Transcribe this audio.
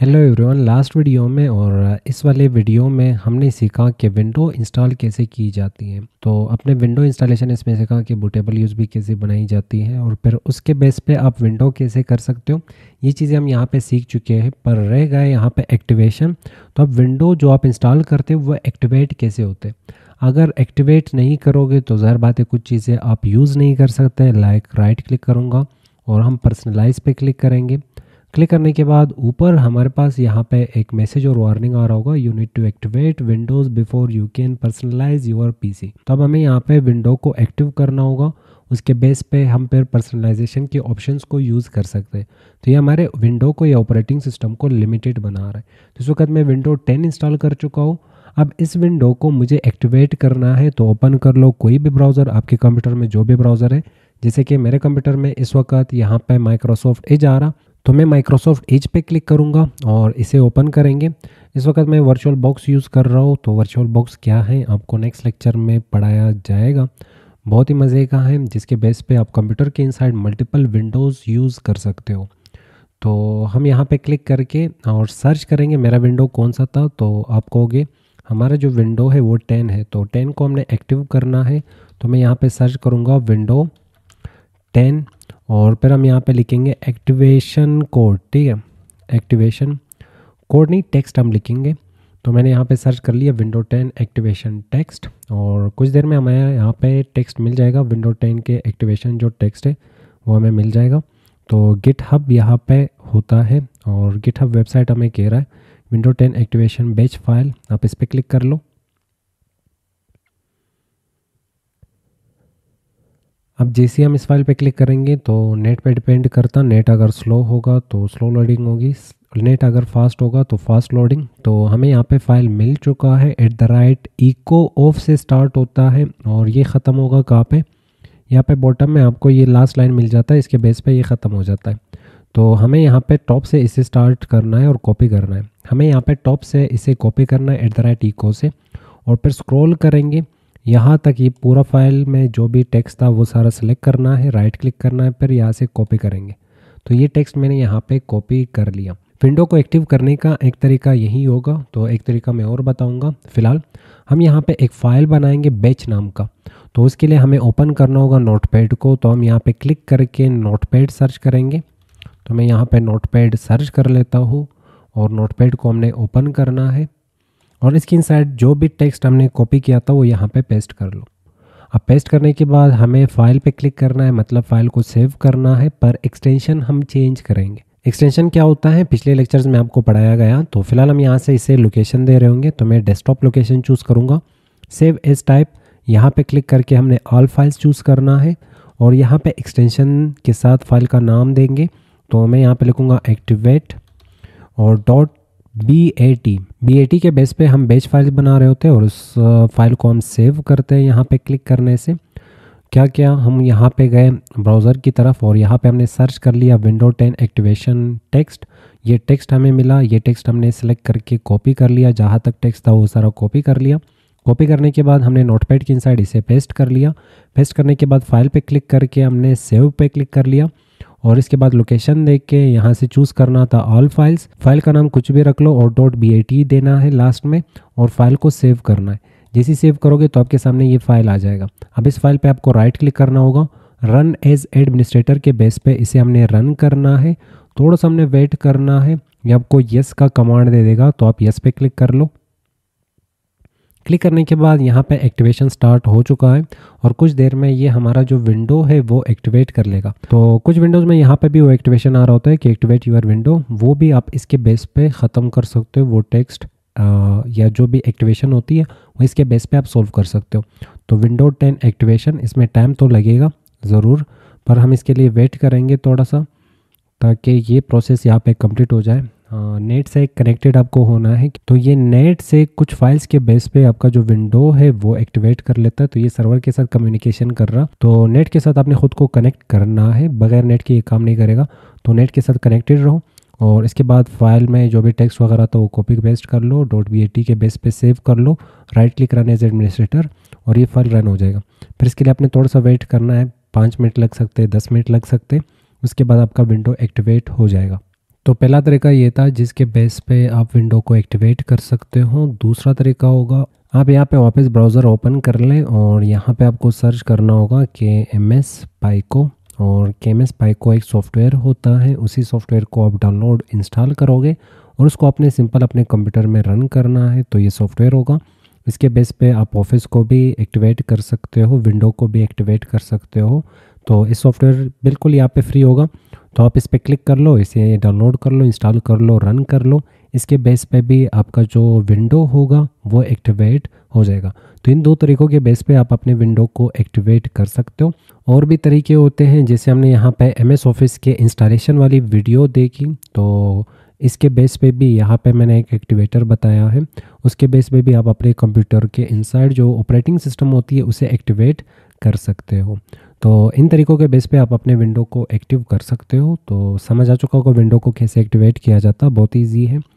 hello everyone last video में और uh, इस वाले वीडियो में हमने सीखा कि विंडो इंस्टॉल कैसे की जाती है तो अपने विंडो इंस्टॉलेशन इसमें सीखा कि बूटेबल यूज़ भी कैसे बनाई जाती है और फिर उसके बेस पे आप विंडो कैसे कर सकते हो ये चीज़ें हम यहाँ पे सीख चुके हैं पर रह गए यहाँ पे एक्टिवेशन तो अब विंडो जो आप इंस्टॉल करते हो वह एक्टिवेट कैसे होते अगर एक्टिवेट नहीं करोगे तो ज़ाहिर बात है कुछ चीज़ें आप यूज़ नहीं कर सकते लाइक राइट क्लिक करूँगा और हम पर्सनलाइज पर क्लिक करेंगे क्लिक करने के बाद ऊपर हमारे पास यहाँ पे एक मैसेज और वार्निंग आ रहा होगा you need to activate Windows before you can personalise your PC तो अब हमें यहाँ पे विंडो को एक्टिव करना होगा उसके बेस पे हम फिर पर्सनलाइजेशन के ऑप्शंस को यूज़ कर सकते हैं तो ये हमारे विंडो को या ऑपरेटिंग सिस्टम को लिमिटेड बना रहा है तो इस वक्त मैं विंडो टेन इंस्टॉल कर चुका हूँ अब इस विंडो को मुझे एक्टिवेट करना है तो ओपन कर लो कोई भी ब्राउज़र आपके कंप्यूटर में जो भी ब्राउज़र है जैसे कि मेरे कंप्यूटर में इस वक्त यहाँ पर माइक्रोसॉफ्ट एज आ रहा तो मैं माइक्रोसॉफ्ट एज पे क्लिक करूँगा और इसे ओपन करेंगे इस वक्त मैं वर्चुअल बॉक्स यूज़ कर रहा हूँ तो वर्चुअल बॉक्स क्या है आपको नेक्स्ट लेक्चर में पढ़ाया जाएगा बहुत ही मज़े का है जिसके बेस पे आप कंप्यूटर के इनसाइड मल्टीपल विंडोज़ यूज़ कर सकते हो तो हम यहाँ पे क्लिक करके और सर्च करेंगे मेरा विंडो कौन सा था तो आप कहोगे हमारा जो विंडो है वो टेन है तो टेन को हमने एक्टिव करना है तो मैं यहाँ पर सर्च करूँगा विंडो टेन और फिर हम यहाँ पे लिखेंगे एक्टिवेशन कोड ठीक है एक्टिवेशन कोड नहीं टेक्स्ट हम लिखेंगे तो मैंने यहाँ पे सर्च कर लिया विंडो 10 एक्टिवेशन टेक्स्ट और कुछ देर में हमें यहाँ पे टेक्स्ट मिल जाएगा विंडो 10 के एक्टिवेशन जो टेक्स्ट है वो हमें मिल जाएगा तो गिट हब यहाँ पर होता है और गिट हब वेबसाइट हमें कह रहा है Windows ten activation batch file आप इस पर क्लिक कर लो अब जैसे हम इस फाइल पे क्लिक करेंगे तो नेट पे डिपेंड करता नेट अगर स्लो होगा तो स्लो लोडिंग होगी नेट अगर फास्ट होगा तो फास्ट लोडिंग तो हमें यहाँ पे फाइल मिल चुका है at the rate echo off से स्टार्ट होता है और ये ख़त्म होगा कहाँ पे यहाँ पे बॉटम में आपको ये लास्ट लाइन मिल जाता है इसके बेस पे ये ख़त्म हो जाता है तो हमें यहाँ पे टॉप से इसे स्टार्ट करना है और कॉपी करना है हमें यहाँ पे टॉप से इसे कॉपी करना है एट द राइट इको से और फिर स्क्रोल करेंगे यहाँ तक ये पूरा फाइल में जो भी टेक्स्ट था वो सारा सेलेक्ट करना है राइट क्लिक करना है फिर यहाँ से कॉपी करेंगे तो ये टेक्स्ट मैंने यहाँ पे कॉपी कर लिया विंडो को एक्टिव करने का एक तरीका यही होगा तो एक तरीका मैं और बताऊँगा फिलहाल हम यहाँ पे एक फ़ाइल बनाएंगे बैच नाम का तो उसके लिए हमें ओपन करना होगा नोटपैड को तो हम यहाँ पर क्लिक करके नोटपैड सर्च करेंगे तो मैं यहाँ पर नोटपैड सर्च कर लेता हूँ और नोटपैड को हमने ओपन करना है और इसके इनसाइड जो भी टेक्स्ट हमने कॉपी किया था वो यहाँ पे पेस्ट कर लो अब पेस्ट करने के बाद हमें फ़ाइल पे क्लिक करना है मतलब फ़ाइल को सेव करना है पर एक्सटेंशन हम चेंज करेंगे एक्सटेंशन क्या होता है पिछले लेक्चर्स में आपको पढ़ाया गया तो फिलहाल हम यहाँ से इसे लोकेशन दे रहे होंगे तो मैं डेस्कटॉप लोकेशन चूज़ करूँगा सेव एज टाइप यहाँ पे क्लिक करके हमने ऑल फाइल्स चूज़ करना है और यहाँ पे एक्सटेंशन के साथ फाइल का नाम देंगे तो मैं यहाँ पे लिखूँगा एक्टिवेट और dot B A T B A T के बेस पे हम बेच फाइल बना रहे होते हैं और उस फाइल को हम सेव करते हैं यहाँ पे क्लिक करने से क्या क्या हम यहाँ पे गए ब्राउज़र की तरफ और यहाँ पे हमने सर्च कर लिया विंडो 10 एक्टिवेशन टेक्स्ट ये टेक्स्ट हमें मिला ये टेक्स्ट हमने सेलेक्ट करके कॉपी कर लिया जहाँ तक टेक्स्ट था वो सारा कॉपी कर लिया कॉपी करने के बाद हमने नोटपैड की इनसाइड इसे पेस्ट कर लिया पेस्ट करने के बाद फाइल पे क्लिक करके हमने सेव पे क्लिक कर लिया और इसके बाद लोकेशन देख के यहाँ से चूज़ करना था ऑल फाइल्स फाइल का नाम कुछ भी रख लो और डॉट बी देना है लास्ट में और फाइल को सेव करना है जैसे ही सेव करोगे तो आपके सामने ये फाइल आ जाएगा अब इस फाइल पे आपको राइट क्लिक करना होगा रन एज एडमिनिस्ट्रेटर के बेस पे इसे हमने रन करना है थोड़ा सा हमने वेट करना है ये आपको यस का कमांड दे देगा तो आप यस पे क्लिक कर लो क्लिक करने के बाद यहाँ पे एक्टिवेशन स्टार्ट हो चुका है और कुछ देर में ये हमारा जो विंडो है वो एक्टिवेट कर लेगा तो कुछ विंडोज़ में यहाँ पे भी वो एक्टिवेशन आ रहा होता है कि एक्टिवेट यूर विंडो वो भी आप इसके बेस पे ख़त्म कर सकते हो वो टेक्स्ट या जो भी एक्टिवेशन होती है वो इसके बेस पे आप सोल्व कर सकते हो तो विंडो टेन एक्टिवेशन इसमें टाइम तो लगेगा ज़रूर पर हम इसके लिए वेट करेंगे थोड़ा सा ताकि ये प्रोसेस यहाँ पे कंप्लीट हो जाए नेट से कनेक्टेड आपको होना है तो ये नेट से कुछ फाइल्स के बेस पे आपका जो विंडो है वो एक्टिवेट कर लेता है तो ये सर्वर के साथ कम्युनिकेशन कर रहा तो नेट के साथ आपने खुद को कनेक्ट करना है बगैर नेट के ये काम नहीं करेगा तो नेट के साथ कनेक्टेड रहो और इसके बाद फाइल में जो भी टेक्स्ट वगैरह था वो कॉपी पेस्ट कर लो डॉट बी के बेस पे सेव कर लो right click run as administrator और ये फाइल रन हो जाएगा फिर इसके लिए आपने थोड़ा सा वेट करना है पाँच मिनट लग सकते हैं दस मिनट लग सकते उसके बाद आपका विंडो एक्टिवेट हो जाएगा तो पहला तरीका ये था जिसके बेस पे आप विंडो को एक्टिवेट कर सकते हो दूसरा तरीका होगा आप यहाँ पे वापस ब्राउज़र ओपन कर लें और यहाँ पे आपको सर्च करना होगा के एम एस पाइको और के एम एस पाइको एक सॉफ्टवेयर होता है उसी सॉफ्टवेयर को आप डाउनलोड इंस्टॉल करोगे और उसको आपने सिंपल अपने कंप्यूटर में रन करना है तो ये सॉफ्टवेयर होगा इसके बेस पे आप ऑफिस को भी एक्टिवेट कर सकते हो विंडो को भी एक्टिवेट कर सकते हो तो ये सॉफ्टवेयर बिल्कुल यहाँ पे फ्री होगा तो आप इस पर क्लिक कर लो इसे डाउनलोड कर लो इंस्टॉल कर लो रन कर लो इसके बेस पे भी आपका जो विंडो होगा वो एक्टिवेट हो जाएगा तो इन दो तरीकों के बेस पे आप अपने विंडो को एक्टिवेट कर सकते हो और भी तरीके होते हैं जैसे हमने यहाँ पे एम एस ऑफिस के इंस्टॉलेशन वाली वीडियो देखी तो इसके बेस पे भी यहाँ पे मैंने एक एक्टिवेटर बताया है उसके बेस पे भी आप अपने कंप्यूटर के इनसाइड जो ऑपरेटिंग सिस्टम होती है उसे एक्टिवेट कर सकते हो तो इन तरीकों के बेस पे आप अपने विंडो को एक्टिव कर सकते हो तो समझ आ चुका होगा विंडो को कैसे एक्टिवेट किया जाता बहुत ईजी है